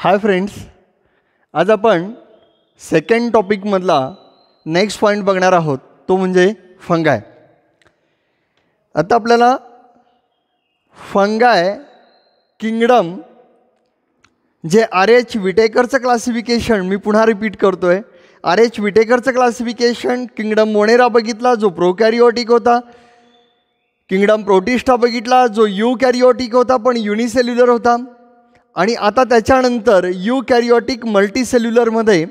Hi friends आज आपण second टॉपिकमधला next point बघणार आहोत तो म्हणजे फंगाय आता आपल्याला फंगाय किंगडम जे आर एच विटेकरचं क्लासिफिकेशन मी पुन्हा रिपीट करतो आहे आर एच विटेकरचं क्लासिफिकेशन किंगडम मोनेरा बघितला जो प्रो कॅरिओटिक होता किंगडम प्रोटिस्टा बघितला जो यू कॅरिओटिक होता पण युनिसेल्युलर होता आणि आता त्याच्यानंतर यू कॅरिओटिक मल्टीसेल्युलरमध्ये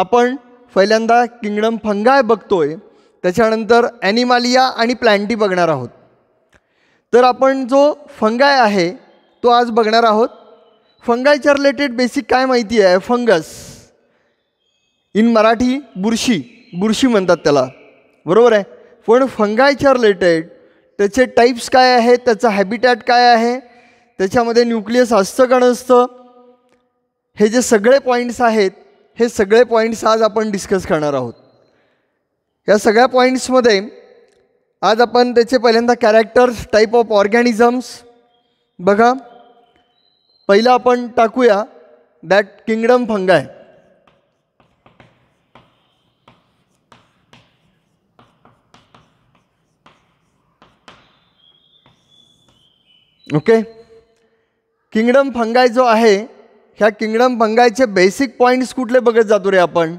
आपण पहिल्यांदा किंगडम फंगाय बघतो आहे त्याच्यानंतर ॲनिमालिया आणि प्लॅन्टी बघणार आहोत तर आपण जो फंगाय आहे तो आज बघणार आहोत फंगायच्या रिलेटेड बेसिक काय माहिती आहे फंगस इन मराठी बुरशी बुरशी म्हणतात त्याला बरोबर आहे पण फंगायच्या रिलेटेड त्याचे टाईप्स काय आहे त्याचा हॅबिटॅट काय आहे त्याच्यामध्ये न्यूक्लियस असतं का नसतं हे जे सगळे पॉईंट्स आहेत हे सगळे पॉईंट्स आज आपण डिस्कस करणार आहोत या सगळ्या पॉईंट्समध्ये आज आपण त्याचे पहिल्यांदा कॅरेक्टर्स टाईप ऑफ ऑर्गॅनिझम्स बघा पहिलं आपण टाकूया that kingdom fungi okay okay? Kingdom fungi जो आहे ह्या किंगडम फंगायचे बेसिक पॉईंट्स कुठले बघत जातो रे आपण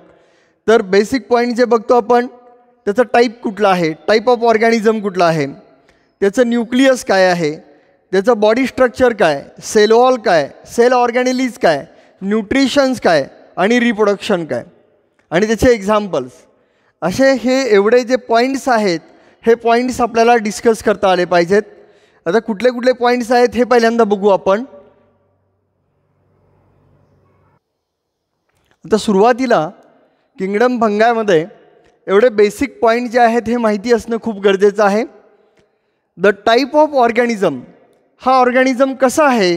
तर बेसिक पॉईंट जे बघतो आपण त्याचा टाईप कुठला आहे टाईप ऑफ ऑर्गॅनिझम कुठला आहे त्याचं न्यूक्लियस काय आहे त्याचं बॉडी स्ट्रक्चर काय सेल वॉल काय सेल ऑर्गॅनिलीज काय न्यूट्रिशन्स काय आणि रिप्रोडक्शन काय आणि त्याचे एक्झाम्पल्स असे हे एवढे जे पॉईंट्स आहेत हे पॉईंट्स आपल्याला डिस्कस करता आले पाहिजेत आता कुठले कुठले पॉईंट्स आहेत हे पहिल्यांदा बघू आपण आता सुरुवातीला किंगडम भंगामध्ये एवढे बेसिक पॉईंट जे आहेत हे माहिती असणं खूप गरजेचं आहे द टाईप ऑफ ऑर्गॅनिझम हा ऑर्गॅनिझम कसा आहे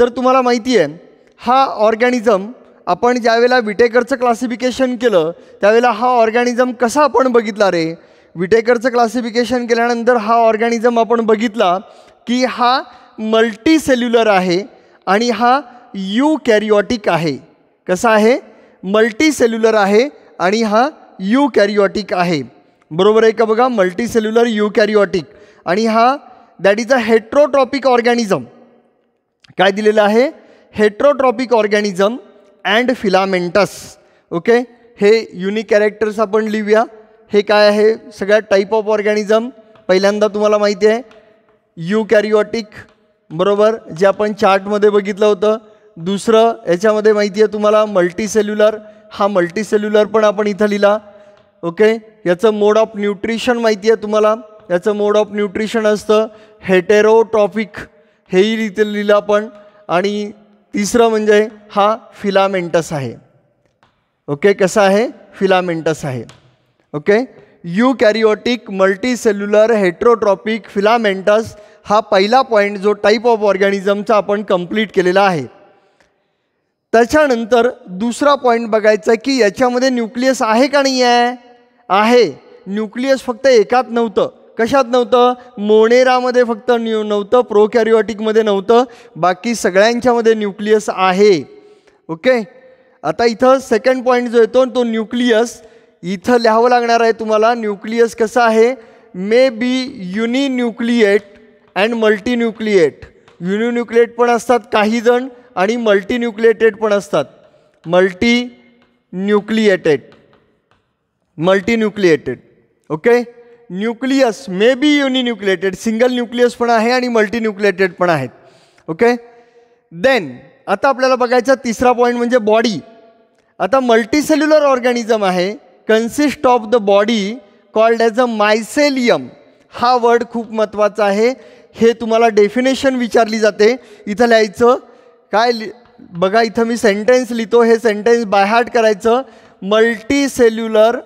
तर तुम्हाला माहिती आहे हा ऑर्गॅनिझम आपण ज्यावेळेला विटेकरचं क्लासिफिकेशन केलं त्यावेळेला हा ऑर्गॅनिझम कसा आपण बघितला रे विटेकरचं क्लासिफिकेशन केल्यानंतर हा ऑर्गॅनिझम आपण बघितला की हा मल्टी सेल्युलर आहे आणि हा यू कॅरिओटिक आहे कसा आहे मल्टीसेल्युलर आहे आणि हा यू कॅरिओटिक आहे बरोबर आहे का बघा मल्टीसेल्युलर यू कॅरिओटिक आणि हा that is a heterotrophic organism काय दिलेलं आहे heterotrophic organism and filamentous okay हे युनिक कॅरेक्टर्स आपण लिहूया हे काय आहे सगळ्या टाईप ऑफ ऑर्गॅनिझम पहिल्यांदा तुम्हाला माहिती आहे यू कॅरिओटिक बरोबर जे आपण चार्टमध्ये बघितलं होतं दुसरं याच्यामध्ये माहिती आहे तुम्हाला मल्टीसेल्युलर हा मल्टीसेल्युलर पण आपण इथं लिहिला ओके याचं मोड ऑफ न्यूट्रिशन माहिती आहे तुम्हाला याचं मोड ऑफ न्यूट्रिशन असतं हेटेरोट्रॉपिक हेही इथे लिहिलं आपण आणि तिसरं म्हणजे हा फिलामेंटस आहे ओके कसा आहे फिलामेंटस आहे okay eukaryotic multicellular heterotrophic filamentous हा पहिला पॉईंट जो टाईप ऑफ ऑर्गॅनिझमचा आपण कंप्लीट केलेला आहे त्याच्यानंतर दुसरा पॉईंट बघायचा की याच्यामध्ये न्यूक्लियस आहे का नाही आहे आहे न्यूक्लियस फक्त एकात नव्हतं कशात नव्हतं मोनेरामध्ये फक्त न्यू नव्हतं कॅरिओटिकमध्ये नव्हतं बाकी सगळ्यांच्यामध्ये न्यूक्लियस आहे ओके आता इथं सेकंड पॉईंट जो येतो तो न्यूक्लियस इथं लिहावं लागणार आहे तुम्हाला न्यूक्लियस कसं आहे मे बी युनिन्यूक्लिएट अँड मल्टीन्यूक्लिएट युनिन्युक्लिएट पण असतात काहीजण आणि मल्टीन्यूक्लिएटेड पण असतात multinucleated multinucleated okay nucleus may be uninucleated single nucleus पण आहे आणि मल्टीन्यूक्लिएटेड पण आहेत ओके देन आता आपल्याला बघायचा तिसरा पॉईंट म्हणजे बॉडी आता मल्टीसेल्युलर ऑर्गॅनिझम आहे consist of the body called as a mycelium हा वर्ड खूप महत्त्वाचा आहे हे तुम्हाला डेफिनेशन विचारली जाते इथं लिहायचं काय लि बघा इथं मी सेंटेन्स लिहितो हे सेंटेन्स बायहार्ट करायचं मल्टी सेल्युलर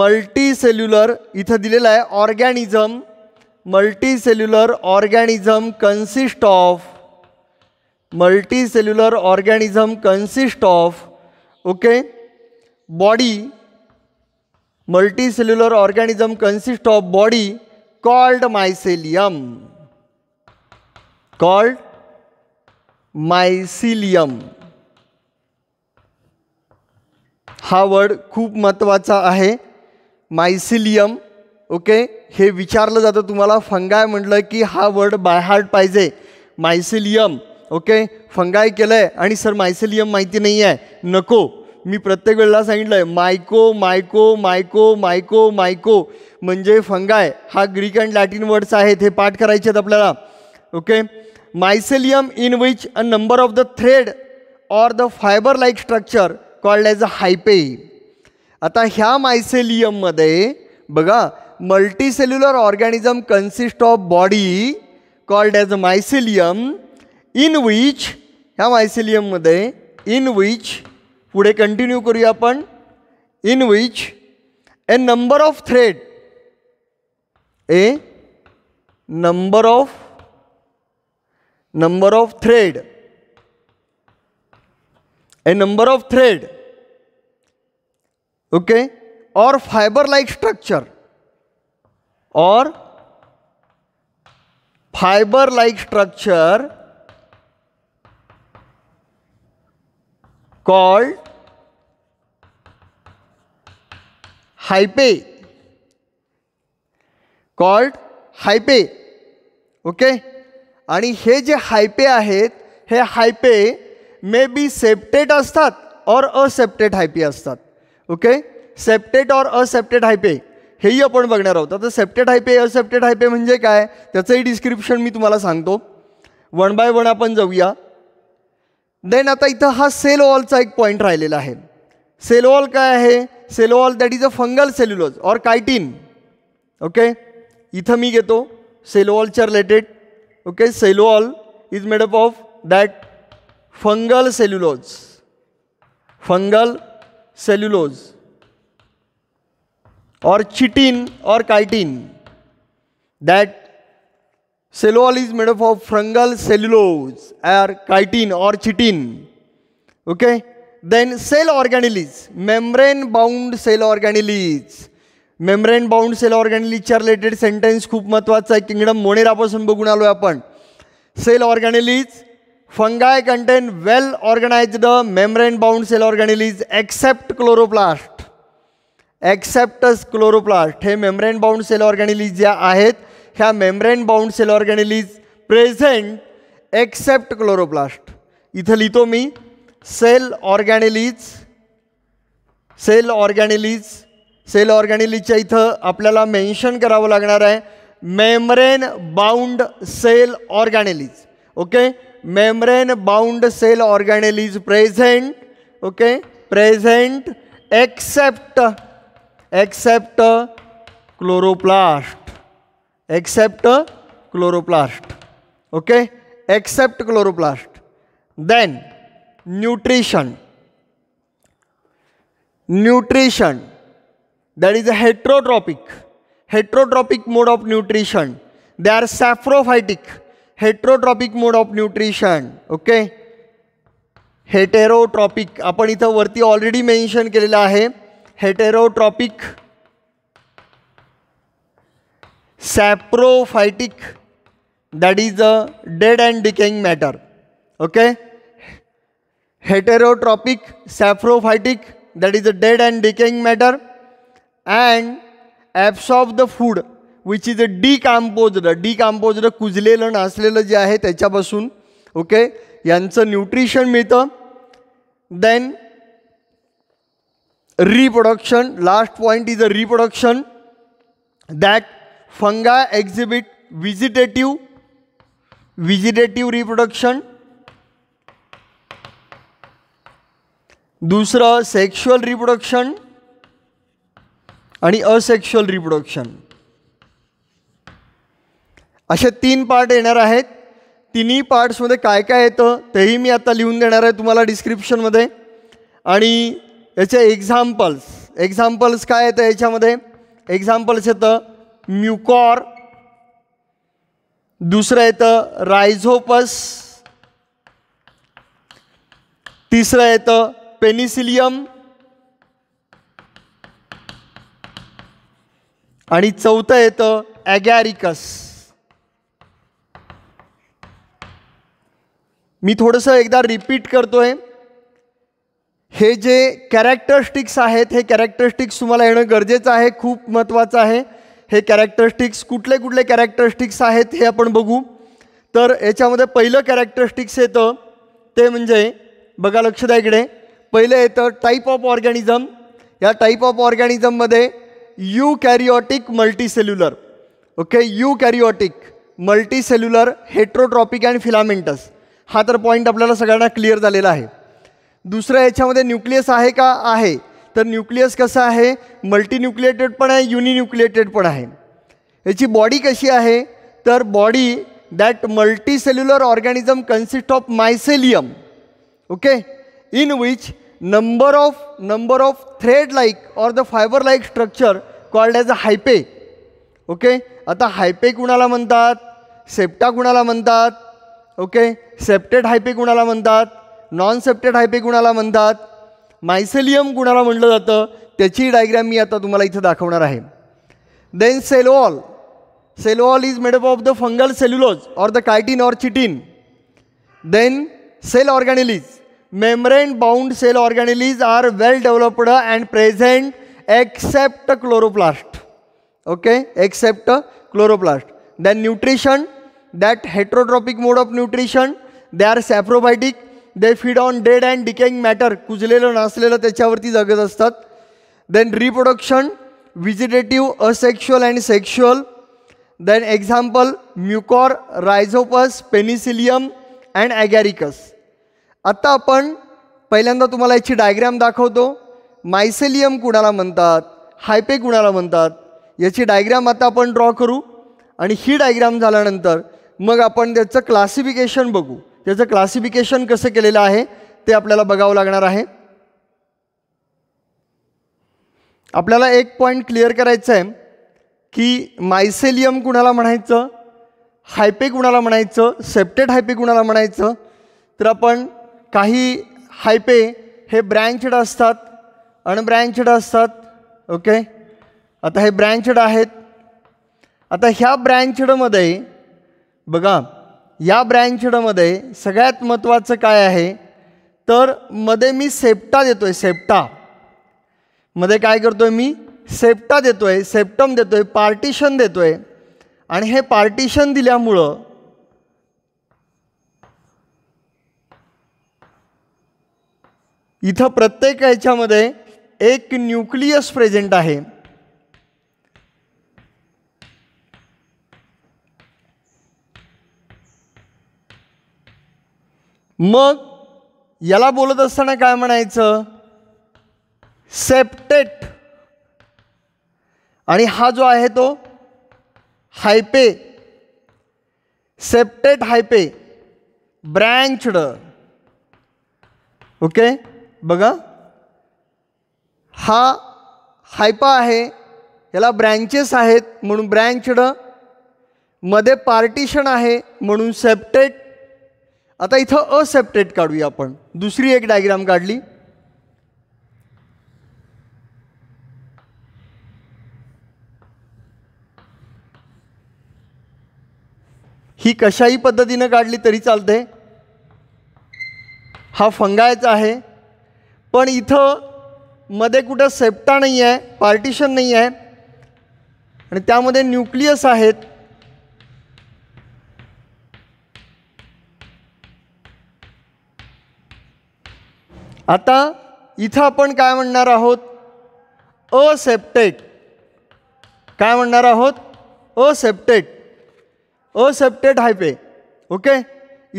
मल्टी सेल्युलर इथं दिलेलं आहे organism multicellular organism consist of multicellular organism consist of okay body multicellular organism consist of body called mycelium called mycelium हा वर्ड खूप महत्त्वाचा आहे मायसिलियम ओके हे विचारलं जातं तुम्हाला फंगाय म्हटलं की हा वर्ड बाय हार्ट पाहिजे मायसिलियम ओके फंगाय केलं आहे आणि सर मायसिलियम माहिती नाही आहे नको मी प्रत्येक वेळेला सांगितलं आहे मायको मायको मायको मायको मायको म्हणजे फंगाय हा ग्रीक अँड लॅटिन वर्ड्स आहेत हे पाठ करायचे आहेत आपल्याला okay mycelium in which a number of the thread or the fibre like structure called as a hyphae आता ह्या मायसेलियममध्ये बघा multicellular organism consist of body called as a mycelium in which ह्या मायसेलियममध्ये इन विच पुढे continue करूया आपण in which a number of thread a number of number of thread a number of thread okay or fibre like structure or fibre like structure called hyphae called hyphae okay okay? आणि हे जे हायपे आहेत हे हायपे may बी septate असतात और असेप्टेट हायपे असतात okay septate और असेप्टेट हायपे हेही आपण बघणार आहोत आता सेप्टेट हायपे असेप्टेड हायपे म्हणजे काय त्याचंही डिस्क्रिप्शन मी तुम्हाला सांगतो वन बाय वन आपण जाऊया देन आता इथं हा सेल वॉलचा एक पॉईंट राहिलेला आहे सेल वॉल काय आहे cell wall that is a fungal cellulose or chitin okay इथं मी घेतो सेल वॉलच्या related okay cell wall is made up of that fungal cellulose fungal cellulose or chitin or chitin that cell wall is made up of fungal cellulose or chitin or chitin okay then cell organelles membrane bound cell organelles membrane bound cell ऑर्गॅनेलीच्या related sentence खूप महत्त्वाचं आहे kingdom मोनेरापासून बघून आलो आपण cell organelles fungi contain well organised membrane bound cell organelles except chloroplast excepts chloroplast हे membrane bound cell organelles ज्या आहेत ह्या membrane bound cell organelles present except chloroplast इथं लिहितो मी cell organelles cell organelles cell ऑर्गॅनिलीच्या इथं आपल्याला मेन्शन करावं लागणार आहे membrane bound cell organelles okay membrane bound cell ऑर्गॅनेलीज present okay present except except chloroplast except chloroplast okay except chloroplast then nutrition nutrition that is a heterotrophic heterotrophic mode of nutrition they are saprophytic heterotrophic mode of nutrition okay heterotrophic आपण इथं वरती already mention केलेलं आहे heterotrophic saprophytic that is a dead and decaying matter okay heterotrophic saprophytic that is a dead and decaying matter and of the food which is a decomposed decomposed कुजलेलं नाचलेलं जे आहे त्याच्यापासून ओके यांचं nutrition मिळतं then reproduction last point is a reproduction that fungi exhibit vegetative vegetative reproduction दुसरं sexual reproduction आणि asexual reproduction असे तीन पार्ट येणार आहेत तिन्ही पार्ट्समध्ये काय काय येतं तेही मी आता लिहून देणार आहे तुम्हाला डिस्क्रिप्शनमध्ये आणि याचे एक्झाम्पल्स एक्झाम्पल्स काय येतं याच्यामध्ये एक्झाम्पल्स येतं म्युकॉर दुसरं येतं रायझोपस तिसरं येतं पेनिसिलियम आणि चौथं येतं ॲगॅरिकस मी थोडंसं एकदा रिपीट करतोय हे जे कॅरेक्टरिस्टिक्स आहेत हे कॅरेक्टरिस्टिक्स तुम्हाला येणं गरजेचं आहे खूप महत्त्वाचं आहे हे कॅरेक्टरिस्टिक्स कुठले कुठले कॅरेक्टरिस्टिक्स आहेत हे आपण बघू तर याच्यामध्ये पहिलं कॅरेक्टरिस्टिक्स येतं ते म्हणजे बघा लक्ष द्या इकडे पहिलं येतं टाईप ऑफ ऑर्गॅनिझम या टाईप ऑफ ऑर्गॅनिझममध्ये eukaryotic multicellular okay eukaryotic multicellular heterotrophic and filamentous हा तर पॉईंट आपल्याला सगळ्यांना क्लिअर झालेला आहे दुसरं याच्यामध्ये न्यूक्लियस आहे का आहे तर न्यूक्लियस कसं आहे मल्टीन्यूक्लिएटेड पण आहे युनिन्युक्लिएटेड पण आहे याची बॉडी कशी आहे तर body that multicellular organism consist of mycelium okay in which number of number of thread like or the fibre like structure called as a hyphae okay आता हायपे कुणाला म्हणतात सेप्टा कुणाला म्हणतात ओके सेप्टेड हायपे कुणाला म्हणतात नॉन सेप्टेड हायपे कुणाला म्हणतात mycelium कुणाला म्हटलं जातं त्याची डायग्रॅम मी आता तुम्हाला इथं दाखवणार आहे then cell wall cell wall is made up of the fungal cellulose or the chitin or chitin then cell organelles membrane bound cell organelles are well developed and present except chloroplast okay except chloroplast then nutrition that heterotrophic mode of nutrition they are saprophytic they feed on dead and decaying matter कुजलेलं नसलेलं त्याच्यावरती जगत असतात then reproduction vegetative asexual and sexual then example Mucor Rhizopus Penicillium and ॲगॅरिकस आत्ता आपण पहिल्यांदा तुम्हाला याची डायग्रॅम दाखवतो मायसेलियम कुणाला म्हणतात हायपे कुणाला म्हणतात याची डायग्रॅम आता आपण ड्रॉ करू आणि ही डायग्रॅम झाल्यानंतर मग आपण त्याचं क्लासिफिकेशन बघू त्याचं क्लासिफिकेशन कसं केलेलं आहे ते आपल्याला बघावं लागणार आहे आपल्याला एक पॉईंट क्लिअर करायचं आहे की मायसेलियम कुणाला म्हणायचं हायपे कुणाला म्हणायचं सेप्टेट हायपे कुणाला म्हणायचं तर आपण काही हायपे हे ब्रँचड असतात अनब्रँचड असतात ओके आता हे ब्रँचड आहेत आता ह्या ब्रँचडमध्ये बघा या ब्रँचडमध्ये सगळ्यात महत्त्वाचं काय आहे तर मध्ये मी सेप्टा देतो आहे सेप्टा मध्ये काय करतो आहे मी सेप्टा देतो आहे सेप्टम देतो आहे पार्टिशन देतो आहे आणि हे पार्टिशन दिल्यामुळं इथं प्रत्येक ह्याच्यामध्ये एक न्यूक्लियस प्रेझेंट आहे मग याला बोलत असताना काय म्हणायचं सेप्टेट आणि हा जो आहे तो hyphae septate hyphae branched okay बघा हा हायपा आहे याला ब्रँचेस आहेत म्हणून ब्रँचड मध्ये पार्टिशन आहे म्हणून सेप्टेट आता इथं असेप्टेट काढूया आपण दुसरी एक डायग्राम काढली ही कशाही पद्धतीनं काढली तरी चालते हा फंगायचा आहे पण इथं मध्ये कुठं सेप्टा नाही आहे पार्टिशन नाही आहे आणि त्यामध्ये न्यूक्लियस आहेत आता इथं आपण काय म्हणणार आहोत असेप्टेट काय म्हणणार आहोत असेप्टेट असेप्टेट हायपे ओके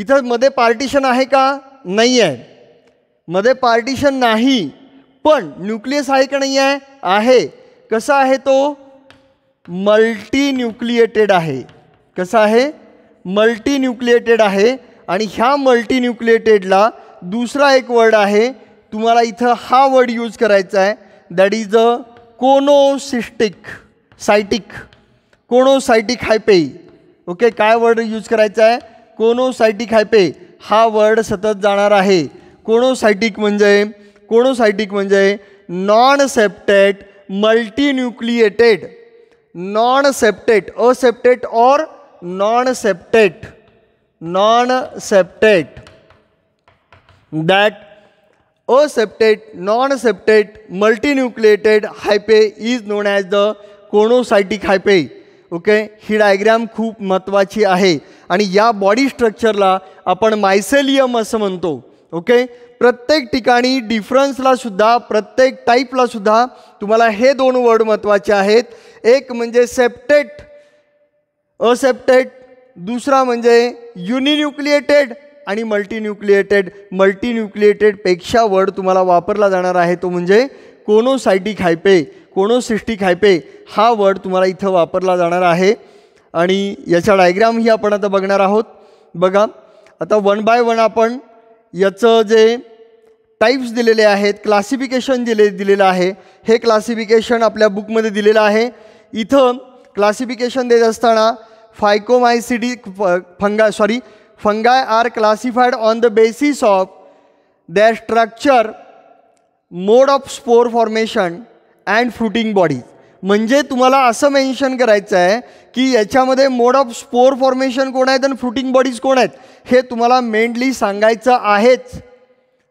इथं मध्ये पार्टिशन आहे का नाही आहे मध्ये पार्टिशन नाही पण न्यूक्लियस आहे का नाही आहे आहे कसा आहे तो मल्टी न्यूक्लिएटेड आहे कसा आहे मल्टी न्यूक्लिएटेड आहे आणि ह्या मल्टी न्यूक्लिएटेडला दुसरा एक वर्ड आहे तुम्हाला इथं हा वर्ड यूज करायचा आहे that is a coenocytic cytic coenocytic hyphae okay काय वर्ड यूज करायचा आहे कोनोसायटिक हायपे हा वर्ड सतत जाणार आहे कोणोसायटिक म्हणजे कोणोसायटिक म्हणजे non septate multinucleated non septate aseptate or non septate non septate that aseptate non septate multinucleated hyphae is known as the coenocytic hyphae okay ही डायग्रॅम खूप महत्त्वाची आहे आणि या बॉडी स्ट्रक्चरला आपण मायसेलियम असं म्हणतो ओके प्रत्येक ठिकाणी डिफरन्सला सुद्धा प्रत्येक टाईपला सुद्धा तुम्हाला हे दोन वर्ड महत्त्वाचे आहेत एक म्हणजे सेप्टेट असेप्टेट दुसरा म्हणजे युनिन्यूक्लिएटेड आणि मल्टीन्यूक्लिएटेड पेक्षा वर्ड तुम्हाला वापरला जाणार आहे तो म्हणजे कोनोसायटिक हायपे कोनोसिस्टिक खायपे हा वर्ड तुम्हाला इथं वापरला जाणार आहे आणि याचा डायग्रामही आपण आता बघणार आहोत बघा आता वन बाय वन आपण याचं जे टाईप्स दिलेले आहेत क्लासिफिकेशन दिले दिलेलं आहे हे क्लासिफिकेशन आपल्या बुकमध्ये दिलेलं आहे इथं क्लासिफिकेशन देत असताना phycomycetes fungi sorry fungi are classified on the basis of the structure mode of spore formation and fruiting bodies म्हणजे तुम्हाला असं मेन्शन करायचं आहे की याच्यामध्ये मोड ऑफ स्पोर फॉर्मेशन कोण आहेत आणि फ्रुटिंग बॉडीज कोण आहेत हे तुम्हाला मेनली सांगायचं आहेच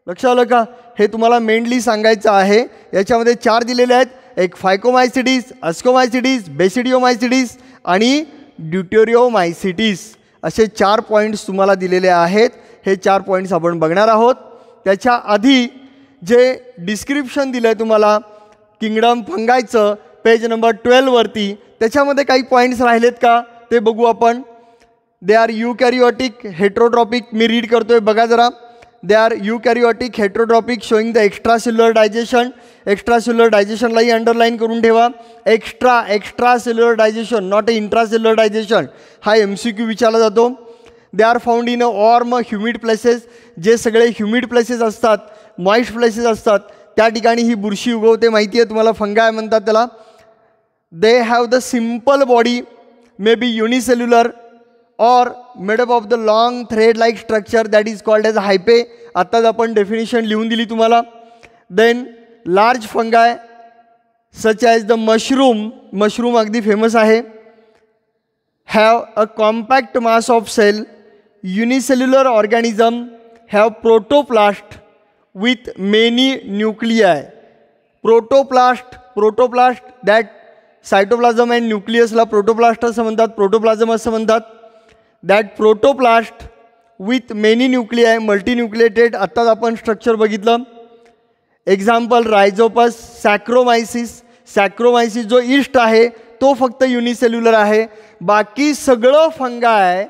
लक्षात आलं का हे तुम्हाला मेनली सांगायचं आहे याच्यामध्ये चार दिलेले आहेत एक फायकोमायसिटीज अस्कोमायसिटीज बेसिडिओमायसिटीज आणि ड्युटेरिओमायसिटीज असे चार पॉईंट्स तुम्हाला दिलेले आहेत हे चार पॉईंट्स आपण बघणार आहोत त्याच्या आधी जे डिस्क्रिप्शन दिलं आहे तुम्हाला किंगडम फंगायचं पेज नंबर ट्वेल्ववरती त्याच्यामध्ये काही पॉईंट्स राहिलेत का ते बघू आपण they are eukaryotic heterotrophic मी रीड करतो आहे बघा जरा they are eukaryotic heterotrophic showing the extracellular digestion extracellular डायजेशनलाही अंडरलाईन करून ठेवा extra extracellular digestion not a intracellular digestion हा एम सी क्यू विचारला जातो they are found in a warm humid places जे सगळे humid places असतात moist places असतात त्या ठिकाणी ही बुरशी उगवते माहिती आहे तुम्हाला फंगाय म्हणतात त्याला they have the simple body may be unicellular or made up of the long thread like structure that is called as hyphae आत्ताच आपण डेफिनेशन लिहून दिली तुम्हाला then large fungi such as the mushroom mushroom अगदी famous आहे have a compact mass of cell unicellular organism have protoplast with many nuclei protoplast protoplast that cytoplasm and न्यूक्लियसला protoplast असं म्हणतात प्रोटोप्लाझम असं म्हणतात that protoplast with many multi multinucleated आत्ताच आपण structure बघितलं एक्झाम्पल रायझोपस सॅक्रोमायसिस सॅक्रोमायसिस जो इष्ट आहे तो फक्त युनिसेल्युलर आहे बाकी सगळं फंगाय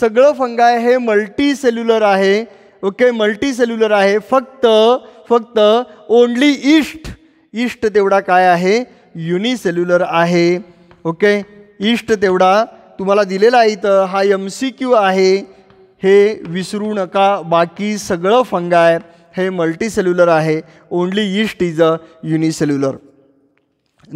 सगळं फंगाय हे मल्टीसेल्युलर आहे ओके मल्टीसेल्युलर आहे फक्त फक्त ओन्ली इष्ट इष्ट तेवढा काय आहे युनिसेल्युलर आहे ओके इष्ट तेवढा तुम्हाला दिलेला आहे इथं हा एम सी क्यू आहे हे विसरू नका बाकी सगळं फंगाय आहे हे मल्टीसेल्युलर आहे only yeast is a unicellular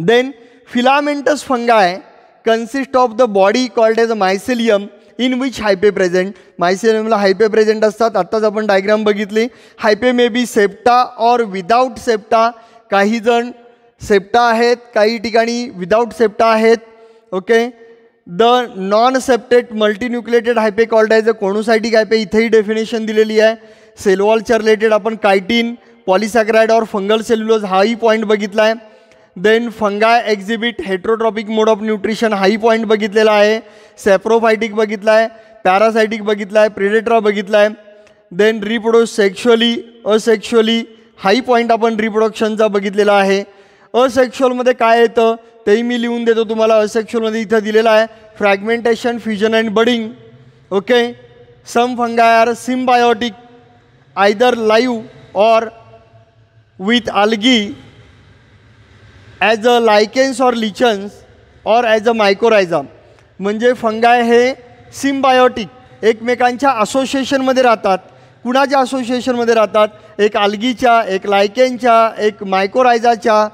then filamentous fungi consist of the body called as a mycelium in which hyphae present मायसेलियमला हायपे प्रेझेंट असतात आत्ताच आपण डायग्राम बघितली hyphae may be septa or without septa काहीजण septa आहेत काही ठिकाणी without septa आहेत okay the non septate multinucleated hyphae called as a hyphae इथेही डेफिनेशन दिलेली आहे सेलवॉलच्या रिलेटेड आपण कायटीन पॉलिसॅक्राइड और फंगल सेल्युलोज हाही पॉईंट बघितला आहे then fungi exhibit heterotrophic mode of nutrition हाही पॉईंट बघितलेला आहे सॅप्रोफायटिक बघितला आहे पॅरासायटिक बघितला आहे प्रिडेट्रा बघितला आहे देन रिप्रोड्यूस सेक्शुअली असेक्शुअली हाई पॉईंट आपण रिप्रोडक्शनचा बघितलेला आहे असेक्शुअलमध्ये काय येतं तेही मी लिहून देतो तुम्हाला असेक्शुअलमध्ये इथं दिलेलं आहे fragmentation fusion and budding okay some fungi are symbiotic either live or with algae as a lichens or lichens or as a mycorrhiza म्हणजे फंगाय हे सिम्बायोटिक एकमेकांच्या असोसिएशनमध्ये राहतात कुणाच्या असोसिएशनमध्ये राहतात एक आल्गीच्या एक लायकेनच्या एक मायकोरायझाच्या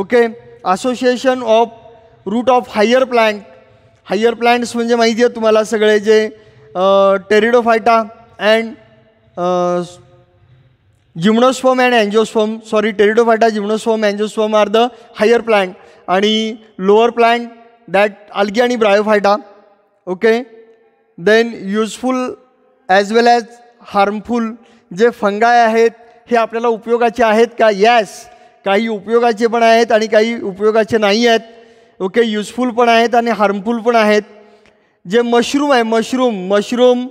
okay association of root of higher plant higher plants म्हणजे माहिती आहे तुम्हाला सगळे जे pteridophyta and gymnosperm and angiosperm sorry pteridophyta gymnosperm angiosperm are the higher plant आणि लोअर प्लँट दॅट आल्गी आणि bryophyta okay then useful as well as harmful जे fungi आहेत हे आपल्याला उपयोगाचे आहेत का यॅस काही उपयोगाचे पण आहेत आणि काही उपयोगाचे नाही आहेत ओके युजफुल पण आहेत आणि हार्मफुल पण आहेत जे मशरूम आहे mushroom mushroom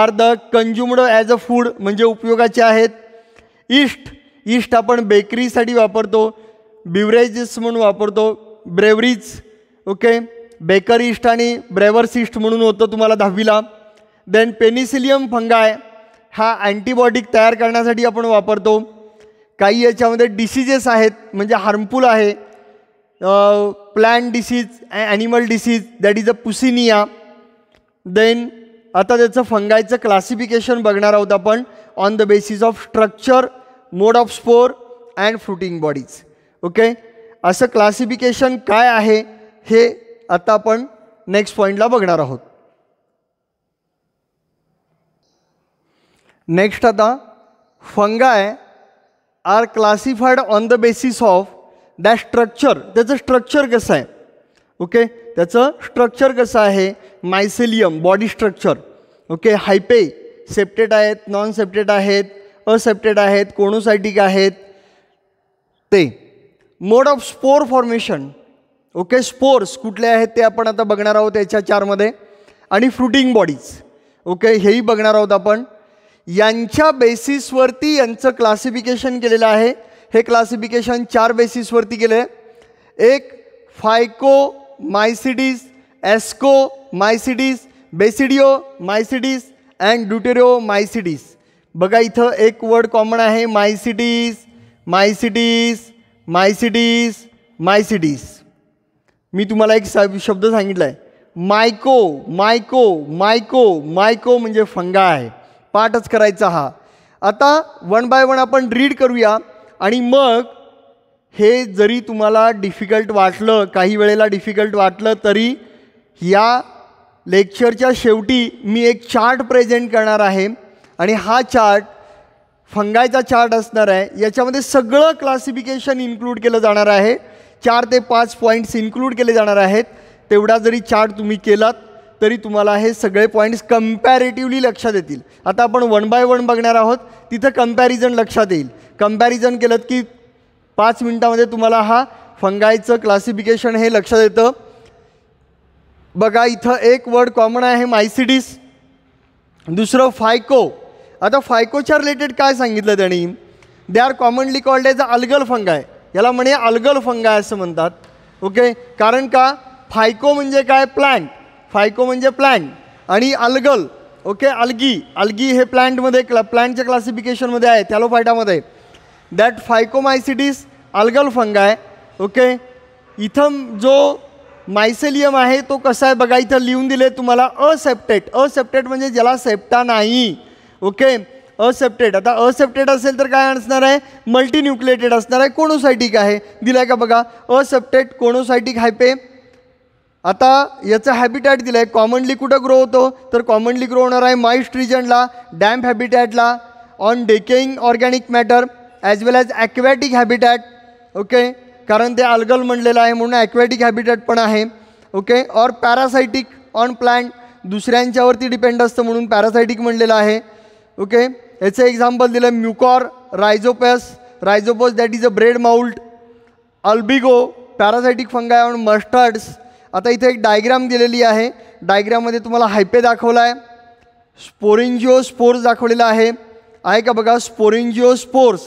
are the consumed as a food म्हणजे उपयोगाचे आहेत इष्ट इष्ट आपण बेकरीसाठी वापरतो बिवरेजेस म्हणून वापरतो ब्रेवरीज ओके बेकर इष्ट आणि ब्रेवर्स इष्ट म्हणून होतं तुम्हाला दहावीला देन पेनिसिलियम फंगाय हा अँटीबायोटिक तयार करण्यासाठी आपण वापरतो काही याच्यामध्ये डिसीजेस आहेत म्हणजे हार्मफुल आहे plant disease animal disease that is a puccinia then आता त्याचं फंगायचं क्लासिफिकेशन बघणार आहोत आपण on the basis of structure mode of spore and fruiting bodies okay असं क्लासिफिकेशन काय आहे हे आता आपण नेक्स्ट पॉईंटला बघणार आहोत नेक्स्ट आता fungi are classified on the basis of that structure त्याचं स्ट्रक्चर कसं आहे ओके त्याचं स्ट्रक्चर कसं आहे mycelium body structure okay hyphae septate आहेत नॉन सेप्टेड आहेत असेप्टेड आहेत कोणोसायटिक आहेत ते mode of spore formation okay spores कुठले आहेत ते आपण आता बघणार आहोत याच्या चारमध्ये आणि फ्रुटिंग बॉडीज ओके हेही बघणार आहोत आपण यांच्या बेसिसवरती यांचं क्लासिफिकेशन केलेलं आहे हे क्लासिफिकेशन चार बेसिसवरती केलं आहे एक फायको मायसिडीज एस्को मायसिडीज बेसिडिओ मायसिडीज अँड ड्युटेरिओ मायसिडीज बघा इथं एक वर्ड कॉमन आहे मायसिडीज मायसिडीज मायसिडीज मायसिडीज मी तुम्हाला एक शब्द सांगितला आहे मायको मायको मायको मायको म्हणजे फंगा आहे पाठच करायचा हा आता वन बाय वन आपण रीड करूया आणि मग हे जरी तुम्हाला डिफिकल्ट वाटलं काही वेळेला डिफिकल्ट वाटलं तरी या लेक्चरच्या शेवटी मी एक चार्ट प्रेझेंट करणार आहे आणि हा चार्ट फंगायचा चार्ट असणार आहे याच्यामध्ये सगळं क्लासिफिकेशन इन्क्लूड केलं जाणार आहे चार ते पाच पॉईंट्स इन्क्लूड केले जाणार आहेत तेवढा जरी चार्ट तुम्ही केलात तरी तुम्हाला हे सगळे पॉईंट्स कम्पॅरेटिव्हली लक्षात येतील आता आपण वन बाय वन बघणार आहोत तिथं कम्पॅरिझन लक्षात येईल कम्पॅरिझन केलं की पाच मिनटामध्ये तुम्हाला हा फंगायचं क्लासिफिकेशन हे लक्षात येतं बघा इथं एक वर्ड कॉमन आहे मायसिडीस दुसरं फायको आता फायकोच्या रिलेटेड काय सांगितलं त्यांनी they are commonly called as algal fungi याला म्हणे अल्गल फंगाय असं म्हणतात ओके कारण का फायको म्हणजे काय प्लांट फायको म्हणजे प्लॅन्ट आणि अलगल ओके अल्गी अल्गी हे प्लँटमध्ये क्ला प्लँटच्या क्लासिफिकेशनमध्ये आहे थॅलोफायटामध्ये दॅट फायकोमायसिटीस अल्गल आहे ओके इथं जो मायसेलियम आहे तो कसा आहे बघा इथं लिहून दिले तुम्हाला असेप्टेट असेप्टेट म्हणजे ज्याला सेप्टा नाही ओके असेप्टेट आता असेप्टेट असेल तर काय असणार आहे मल्टीन्युक्लिएटेड असणार आहे कोणोसायटिक आहे दिलं आहे का बघा असेप्टेट कोणोसायटिक हायपे आता याचं हॅबिटॅट दिलं आहे कॉमनली कुठं ग्रो होतो तर कॉमनली ग्रो होणार आहे माईस्ट रिजनला डॅम्प हॅबिटॅटला on decaying organic matter as well as aquatic habitat okay कारण ते अल्गल म्हणलेलं आहे म्हणून ॲक्वॅटिक हॅबिटॅट पण आहे okay or parasitic on plant दुसऱ्यांच्यावरती डिपेंड असतं म्हणून पॅरासायटिक म्हणलेलं आहे ओके याचं एक्झाम्पल दिलं mucor rhizopus rhizopus that is a bread mould albugo parasitic fungi on mustards आता इथे एक डायग्राम दिलेली आहे डायग्राममध्ये तुम्हाला हायपे दाखवला आहे स्पोरिंजिओ स्पोर्स दाखवलेला आहे आहे का बघा sporangiospores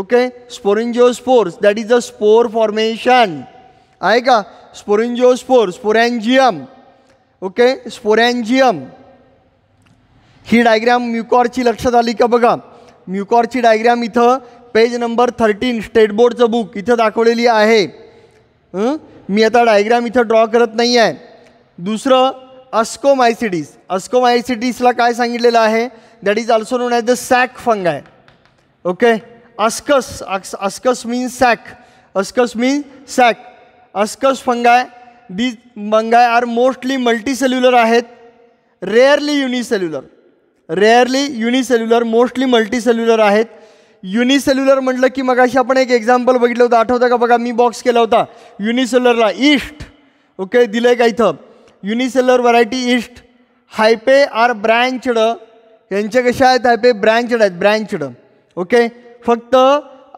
okay sporangiospores that is a spore formation आहे का sporangiospores sporangium okay sporangium ही डायग्राम म्युकॉरची लक्षात आली का बघा म्युकॉरची डायग्राम इथं पेज नंबर थर्टीन स्टेट बोर्डचं बुक इथं दाखवलेली आहे मी आता डायग्राम इथं ड्रॉ करत नाही आहे दुसरं अस्को मायसिडीजला काय सांगितलेलं आहे that is also known as the sac fungus आहे okay ascus ascus ascus means sac ascus means sac ascus fungi these मंगाय आर मोस्टली मल्टीसेल्युलर आहेत rarely unicellular rarely unicellular mostly multicellular आहेत युनिसेल्युलर म्हटलं की मगाशी आपण एक एक्झाम्पल बघितलं होतं आठवतं का बघा मी बॉक्स केला होता युनिसेल्युलरला ईस्ट ओके दिलं आहे का इथं unicellular variety yeast hyphae are branched यांचे कशा आहेत हायपे ब्रँचड आहेत ब्रँचड ओके फक्त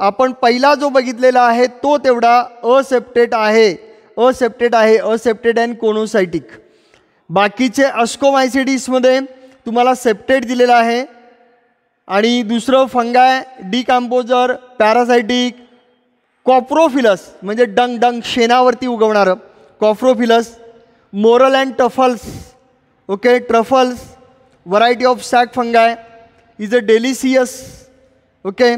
आपण पहिला जो बघितलेला आहे तो तेवढा असेप्टेट आहे असेप्टेड आहे असेप्टेड अँड कोनोसायटिक बाकीचे अस्कोमायसिडीसमध्ये तुम्हाला सेप्टेट दिलेला आहे आणि दुसरं फंगाय डिकम्पोजर पॅरासायटिक कॉप्रोफिलस म्हणजे डंग डंग शेणावरती उगवणारं coprophilous morel and truffles okay truffles variety of sac fungi is a delicious okay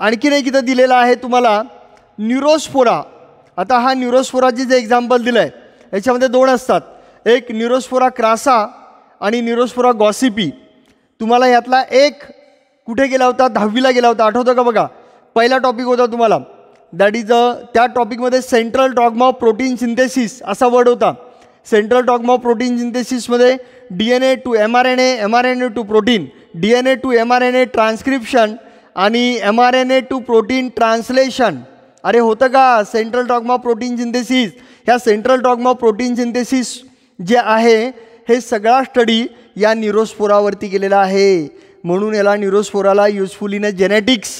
आणखीन एक इथं दिलेलं आहे तुम्हाला न्युरोस्फोरा आता हा न्युरोस्फोराचे जे एक्झाम्पल दिलं आहे याच्यामध्ये दोन असतात एक न्युरोस्फोरा क्रासा आणि न्युरोस्फोरा गॉसिपी तुम्हाला यातला एक कुठे गेला होता दहावीला गेला होता आठवतं का बघा पहिला टॉपिक होता तुम्हाला दॅट इज अ त्या टॉपिकमध्ये central dogma of protein synthesis असा वर्ड होता सेंट्रल डॉगमा ऑफ प्रोटीन सिंथेसिसमध्ये D N A to M R N A M R N A to protein D N A to M R N A transcription आणि M R N A to protein translation अरे होतं का central of protein synthesis ह्या central of protein synthesis जे आहे हे सगळा study या न्यूरोस्पोरावरती केलेला आहे म्हणून याला न्युरोस्फोराला useful in a genetics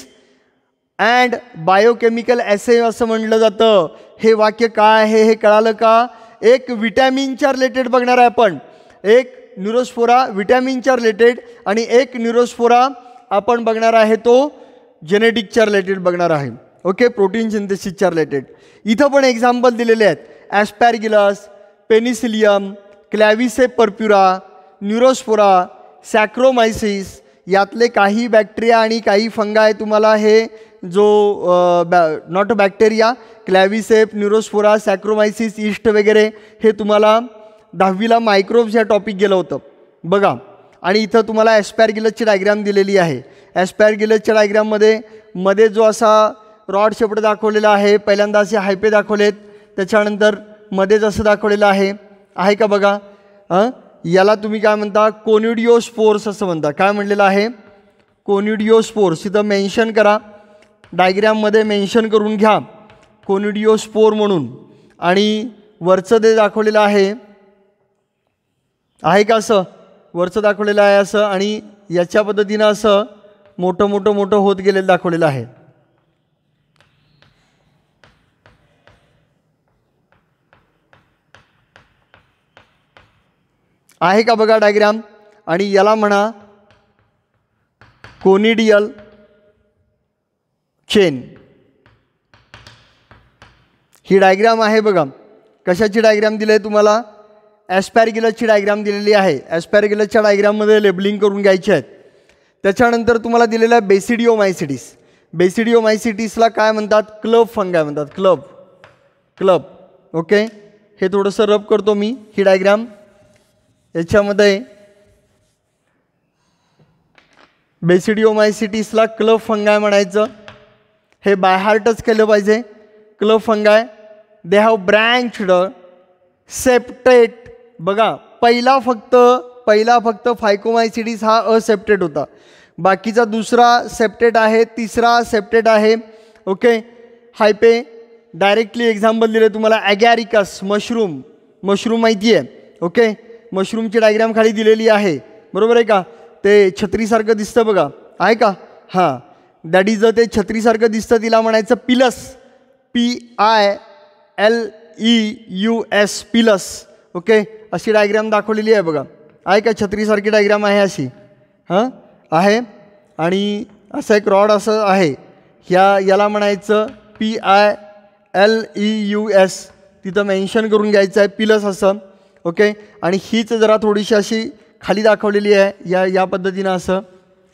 and biochemical assay असं म्हटलं जातं हे वाक्य काय आहे हे कळालं का एक विटॅमिनच्या रिलेटेड बघणार आहे आपण एक न्युरोस्फोरा विटॅमिनच्या रिलेटेड आणि एक न्युरोस्फोरा आपण बघणार आहे तो जेनेटिकच्या रिलेटेड बघणार आहे ओके प्रोटीन सिंथेसिसच्या रिलेटेड इथं पण एक्झाम्पल दिलेले आहेत ॲस्पॅरगिलस पेनिसिलियम क्लॅविसे परप्युरा न्युरोस्फोरा सॅक्रोमायसिस यातले काही बॅक्टेरिया आणि काही आहे तुम्हाला हे जो बॅ नॉट बॅक्टेरिया क्लॅविसेप न्युरोस्फोरा सॅक्रोमायसिस इष्ट वगैरे हे तुम्हाला दहावीला मायक्रोब्स ह्या टॉपिक गेलं होतं बघा आणि इथं तुम्हाला ॲस्पॅरगिलसची डायग्रॅम दिलेली आहे ॲस्पॅरगिलसच्या डायग्रॅममध्ये मध्ये जो असा रॉड शेपड दाखवलेला आहे पहिल्यांदा असे हायपे दाखवलेत त्याच्यानंतर मध्ये जसं दाखवलेलं आहे आहे का बघा याला तुम्ही काय म्हणता स्पोर्स असं म्हणता काय म्हणलेलं आहे स्पोर्स इथं मेन्शन करा डायग्रॅममध्ये मेन्शन करून घ्या स्पोर म्हणून आणि वरचं ते दाखवलेलं आहे आहे का असं वरचं दाखवलेलं आहे असं आणि याच्या पद्धतीनं असं मोठं मोठं मोठं होत गेलेलं दाखवलेलं आहे आहे का बघा डायग्राम आणि याला म्हणा कोनिडियल चेन ही डायग्राम आहे बघा कशाची डायग्राम दिली आहे तुम्हाला ॲस्पॅरगिलसची डायग्राम दिलेली आहे ॲस्पॅरगिलसच्या डायग्राममध्ये लेबलिंग करून घ्यायचे आहेत त्याच्यानंतर तुम्हाला दिलेलं आहे बेसिडिओ मायसिटीस बेसिडिओ मायसिटीसला काय म्हणतात क्लब फंगाय म्हणतात क्लब क्लब ओके हे थोडंसं रब करतो मी ही डायग्राम याच्यामध्ये बेसिडिओमायसिटीसला क्लब फंगाय म्हणायचं हे बाय हार्टच केलं पाहिजे club fungi they have branched septate बघा पहिला फक्त पहिला फक्त फायकोमायसिटीस हा असेप्टेट होता बाकीचा दुसरा सेप्टेट आहे तिसरा सेप्टेट आहे ओके हायपे डायरेक्टली एक्झाम्पल दिले तुम्हाला ॲगॅरिकस मशरूम मशरूम माहिती आहे ओके मशरूमची डायग्राम खाली दिलेली आहे बरोबर आहे का ते छत्रीसारखं दिसतं बघा आहे का हां दॅट इज ते छत्रीसारखं दिसतं तिला म्हणायचं pileus P I L E U S pileus okay अशी डायग्राम दाखवलेली आहे बघा आहे का छत्रीसारखी डायग्राम आहे अशी हां आहे आणि असं एक रॉड असं आहे ह्या याला म्हणायचं P I L E U S तिथं मेन्शन करून घ्यायचं आहे पिलस असं ओके आणि हीच जरा थोडीशी अशी खाली दाखवलेली आहे या या पद्धतीनं असं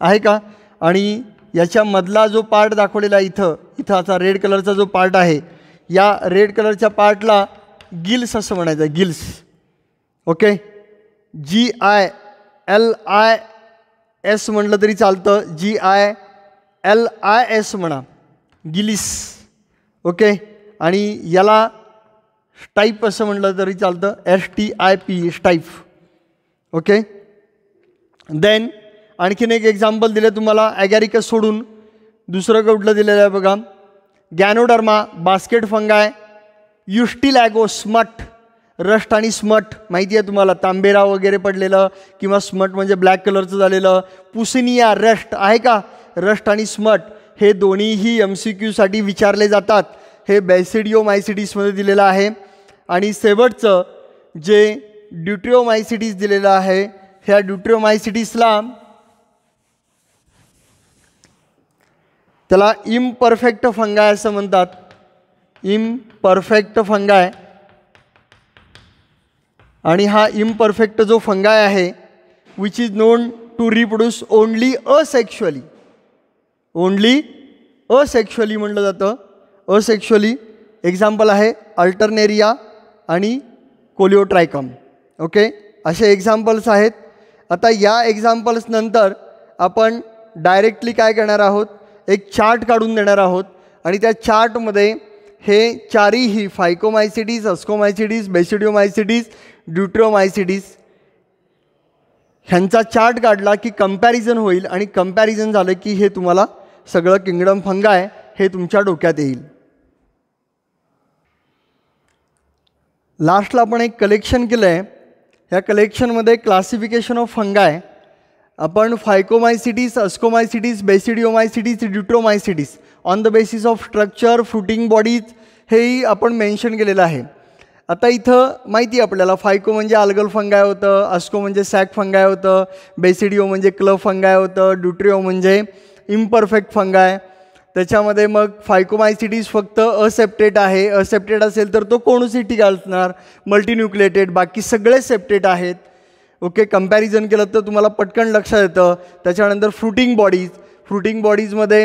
आहे का आणि याच्यामधला जो पार्ट दाखवलेला आहे इथं इथं असा रेड कलरचा जो पार्ट आहे या रेड कलरच्या पार्टला गिल्स असं म्हणायचं आहे gills okay G I L I S म्हटलं तरी चालतं G I L I S म्हणा गिलिस ओके आणि याला स्टाईप असं म्हटलं तरी चालतं S T I P stipe okay then आणखीन एक एक्झाम्पल दिले तुम्हाला ॲगॅरिकस सोडून दुसरं कुठलं दिलेलं आहे बघा गॅनोडर्मा बास्केट फंगाय ॲगो स्मट रस्ट आणि स्मट माहिती आहे तुम्हाला तांबेरा वगैरे पडलेलं किंवा स्मट म्हणजे ब्लॅक कलरचं झालेलं पुसिनिया रस्ट आहे का रस्ट आणि स्मट हे दोन्हीही एम सी क्यूसाठी विचारले जातात हे बेसिडिओ मायसिडीसमध्ये दिलेलं आहे आणि शेवटचं जे मायसिटीज दिलेलं आहे ह्या ड्युट्रिओमायसिटीसला त्याला इम्परफेक्ट फंगाय असं म्हणतात इम्परफेक्ट फंगाय आणि हा इम्परफेक्ट जो फंगाय आहे which is known to reproduce only asexually only asexually म्हटलं जातं असेक्शुअली एक्झाम्पल आहे अल्टरनेरिया आणि कोलिओट्रायकम ओके असे एक्झाम्पल्स आहेत आता या एक्झाम्पल्सनंतर आपण डायरेक्टली काय करणार आहोत एक चार्ट काढून देणार आहोत आणि त्या चार्टमध्ये हे चारीही फायकोमायसिडीज अस्कोमायसिडीज बेसिडिओमायसिडीज ड्युट्रोमायसिडीज ह्यांचा चार्ट काढला की कम्पॅरिझन होईल आणि कम्पॅरिझन झालं की हे तुम्हाला सगळं किंगडम आहे हे तुमच्या डोक्यात येईल लास्टला आपण एक कलेक्शन केलं आहे ह्या कलेक्शनमध्ये क्लासिफिकेशन ऑफ फंगाय आपण phycomycetes ascomycetes basidiomycetes deuteromycetes on the basis of structure fruiting bodies हेही आपण मेन्शन केलेलं आहे आता इथं माहिती आहे आपल्याला फायको म्हणजे आलगल फंगाय होतं अस्को म्हणजे सॅक फंगाय होतं बेसिडिओ म्हणजे क्लब फंगाय होतं ड्युट्रिओ म्हणजे इम्परफेक्ट फंगाय त्याच्यामध्ये मग फायकोमायसिटीज फक्त असेप्टेट आहे असेप्टेड असेल तर तो सिटी घालणार मल्टीन्युक्लेटेड बाकी सगळे सेप्टेट आहेत ओके कम्पॅरिझन केलं तर तुम्हाला पटकन लक्षात येतं त्याच्यानंतर फ्रुटिंग बॉडीज फ्रुटिंग बॉडीजमध्ये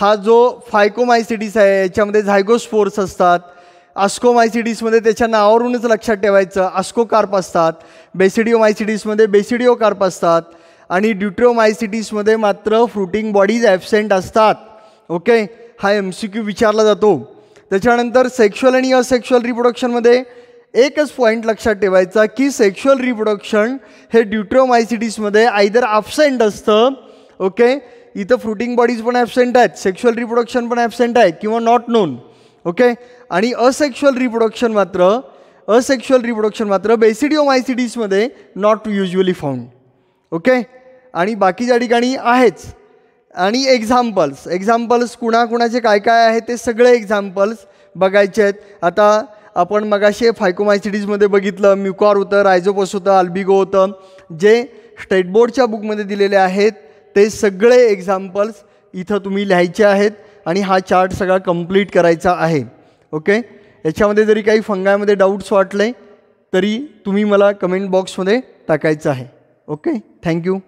हा जो फायकोमायसिटीस आहे याच्यामध्ये झायगोस्फोर्स असतात आस्कोमायसिटीसमध्ये त्याच्या नावावरूनच लक्षात ठेवायचं आस्को कार्प असतात बेसिडिओमायसिटीसमध्ये बेसिडिओ कार्प असतात आणि ड्युट्रोमायसिटीसमध्ये मात्र फ्रुटिंग बॉडीज ॲबसेंट असतात ओके हा एम सी क्यू विचारला जातो त्याच्यानंतर सेक्शुअल आणि असेक्शुअल रिप्रोडक्शनमध्ये एकच पॉईंट लक्षात ठेवायचा की सेक्शुअल रिप्रोडक्शन हे ड्युट्रोमायसिटीजमध्ये आयदर ॲबसेंट असतं ओके इथं फ्रुटिंग बॉडीज पण ॲबसेंट आहेत सेक्शुअल रिप्रोडक्शन पण ॲबसेंट आहे किंवा नॉट नोन ओके आणि असेक्शुअल रिप्रोडक्शन मात्र असेक्शुअल रिप्रोडक्शन मात्र बेसिडिओमायसिटीसमध्ये नॉट युजली फाउंड ओके आणि बाकीच्या ठिकाणी आहेच आणि एक्झाम्पल्स एक्झाम्पल्स कुणाकुणाचे काय काय आहे ते सगळे एक्झाम्पल्स बघायचे आहेत आता आपण मगाशे फायकोमायसिटीजमध्ये बघितलं म्युकॉर होतं रायझोपस होतं अल्बिगो होतं जे स्टेट बोर्डच्या बुकमध्ये दिलेले आहेत ते सगळे एक्झाम्पल्स इथं तुम्ही लिहायचे आहेत आणि हा चार्ट सगळा कंप्लीट करायचा आहे ओके याच्यामध्ये जरी काही फंगामध्ये डाऊट्स वाटले तरी तुम्ही मला कमेंट बॉक्समध्ये टाकायचं आहे ओके थँक्यू